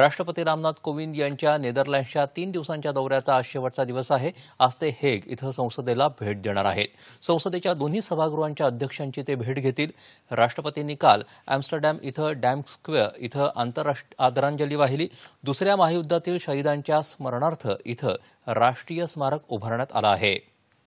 राष्ट्रपती रामनाथ कोविंद यांच्या नेदरलँड्सच्या तीन दिवसांच्या दौऱ्याचा आज शेवटचा दिवस आहे आज ते हेग इथं संसदेला भेट देणार आहेत संसदेच्या दोन्ही सभागृहांच्या अध्यक्षांची ते भेट घेतील राष्ट्रपतींनी काल ॲम्स्टरडॅम इथं डॅम स्क्वेअर इथं आंतरराष्ट्रीय आदरांजली वाहिली दुसऱ्या महायुद्धातील शहीदांच्या स्मरणार्थ इथं राष्ट्रीय स्मारक उभारण्यात आलं आहे